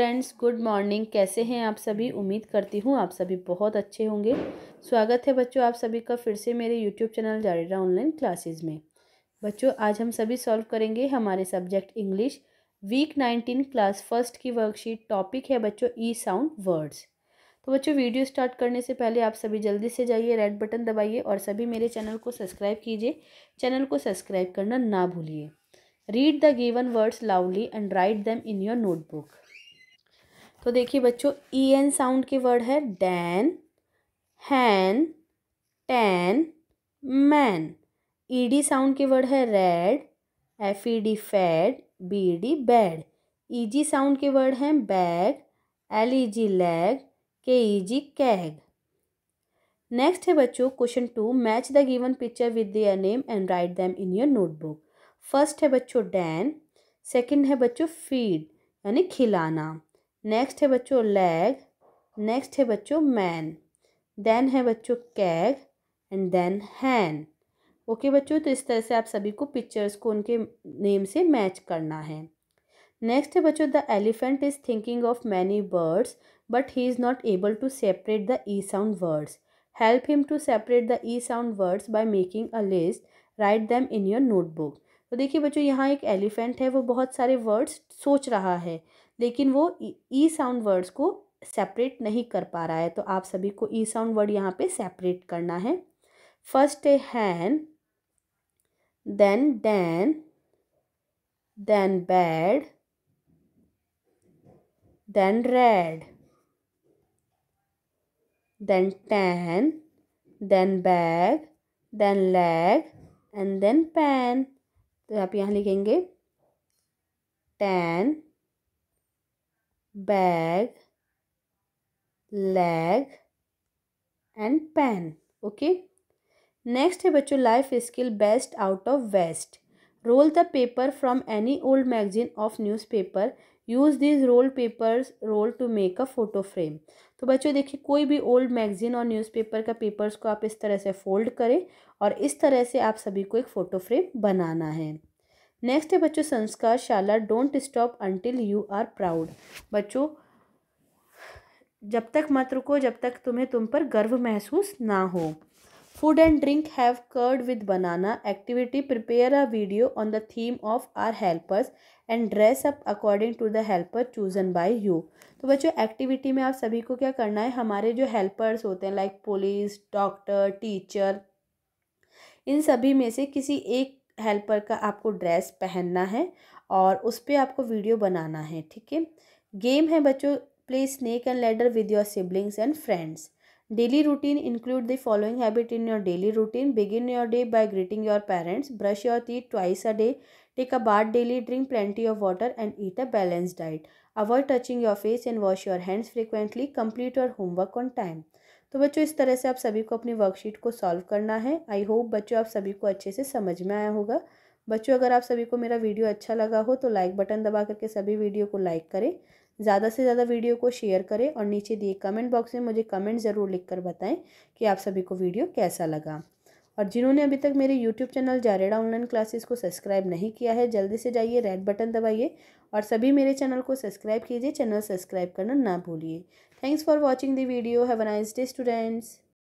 friends good morning कैसे हैं आप सभी उम्मीद करती हूँ आप सभी बहुत अच्छे होंगे स्वागत है बच्चों आप सभी का फिर से मेरे यूट्यूब चैनल जारीरा ऑनलाइन क्लासेस में बच्चों आज हम सभी सॉल्व करेंगे हमारे subject English week nineteen class first की वर्कशीट टॉपिक है बच्चों ई साउंड वर्ड्स तो बच्चों वीडियो स्टार्ट करने से पहले आप सभी जल्दी से जाइए रेड बटन दबाइए और सभी मेरे चैनल को सब्सक्राइब कीजिए चैनल को सब्सक्राइब करना ना भूलिए read the given words loudly and write them in your notebook तो देखिए बच्चों ई एन साउंड के वर्ड है den hen ten men E D sound के वर्ड है red F E D fed B D bed E G sound के word हैं beg L E G leg K E G keg next है बच्चों question to match the given picture with their name and write them in your notebook first है बच्चों Dan second है बच्चों feed यानी खिलाना नेक्स्ट है बच्चों लेग नेक्स्ट है बच्चों मैन देन है बच्चों keg and then hen okay बच्चों तो इस तरह से आप सभी को पिक्चर्स को उनके नेम से मैच करना है नेक्स्ट है बच्चों the elephant is thinking of many words but he is not able to separate the E sound words help him to separate the E sound words by making a list write them in your notebook तो देखिए बच्चों यहाँ एक elephant है वो बहुत सारे words सोच रहा है लेकिन वो ई साउंड वर्ड्स को सेपरेट नहीं कर पा रहा है तो आप सभी को ई साउंड वर्ड यहाँ पे सेपरेट करना है first hen then den then bed then red then ten then beg then leg and then pen तो आप यहाँ लिखेंगे ten bag leg and pen okay next है बच्चों life skill best out of roll roll the paper from any old magazine of newspaper use these roll paper roll to make a photo frame तो बच्चों देखिए कोई भी old magazine और newspaper का papers को आप इस तरह से फ़ोल्ड करें और इस तरह से आप सभी को एक फ़ोटो फ्रेम बनाना है नेक्स्ट है बच्चों Sanskar Shala don't stop until you are proud बच्चों जब तक मत रुको जब तक तुम्हें तुम पर गर्व महसूस ना हो food and drink have curd with banana activity prepare a video on the theme of our helpers and dress up according to the helper chosen by you तो बच्चों एक्टिविटी में आप सभी को क्या करना है हमारे जो हेल्पर्स होते हैं लाइक पुलिस डॉक्टर टीचर इन सभी में से किसी एक हेल्पर का आपको ड्रेस पहनना है और उस पर आपको वीडियो बनाना है ठीक है गेम है बच्चों play snake and ladder with your siblings and friends daily routine include the following habit in your daily routine begin your day by greeting your parents brush your teeth twice a day take a bath daily drink plenty of water and eat a balance diet avoid touching your face and wash your hands frequently complete your homework on time तो बच्चों इस तरह से आप सभी को अपनी worksheet को सॉल्व करना है आई होप बच्चों आप सभी को अच्छे से समझ में आया होगा बच्चों अगर आप सभी को मेरा वीडियो अच्छा लगा हो तो लाइक बटन दबा करके सभी वीडियो को लाइक करें ज़्यादा से ज़्यादा वीडियो को शेयर करें और नीचे दिए कमेंट बॉक्स में मुझे कमेंट ज़रूर लिख कर बताएं कि आप सभी को वीडियो कैसा लगा और जिन्होंने अभी तक मेरे यूट्यूब चैनल जारेड़ा ऑनलाइन क्लासेस को सब्सक्राइब नहीं किया है जल्दी से जाइए रेड बटन दबाइए और सभी मेरे चैनल को सब्सक्राइब कीजिए चैनल सब्सक्राइब करना ना भूलिए thanks for watching the video have a nice day students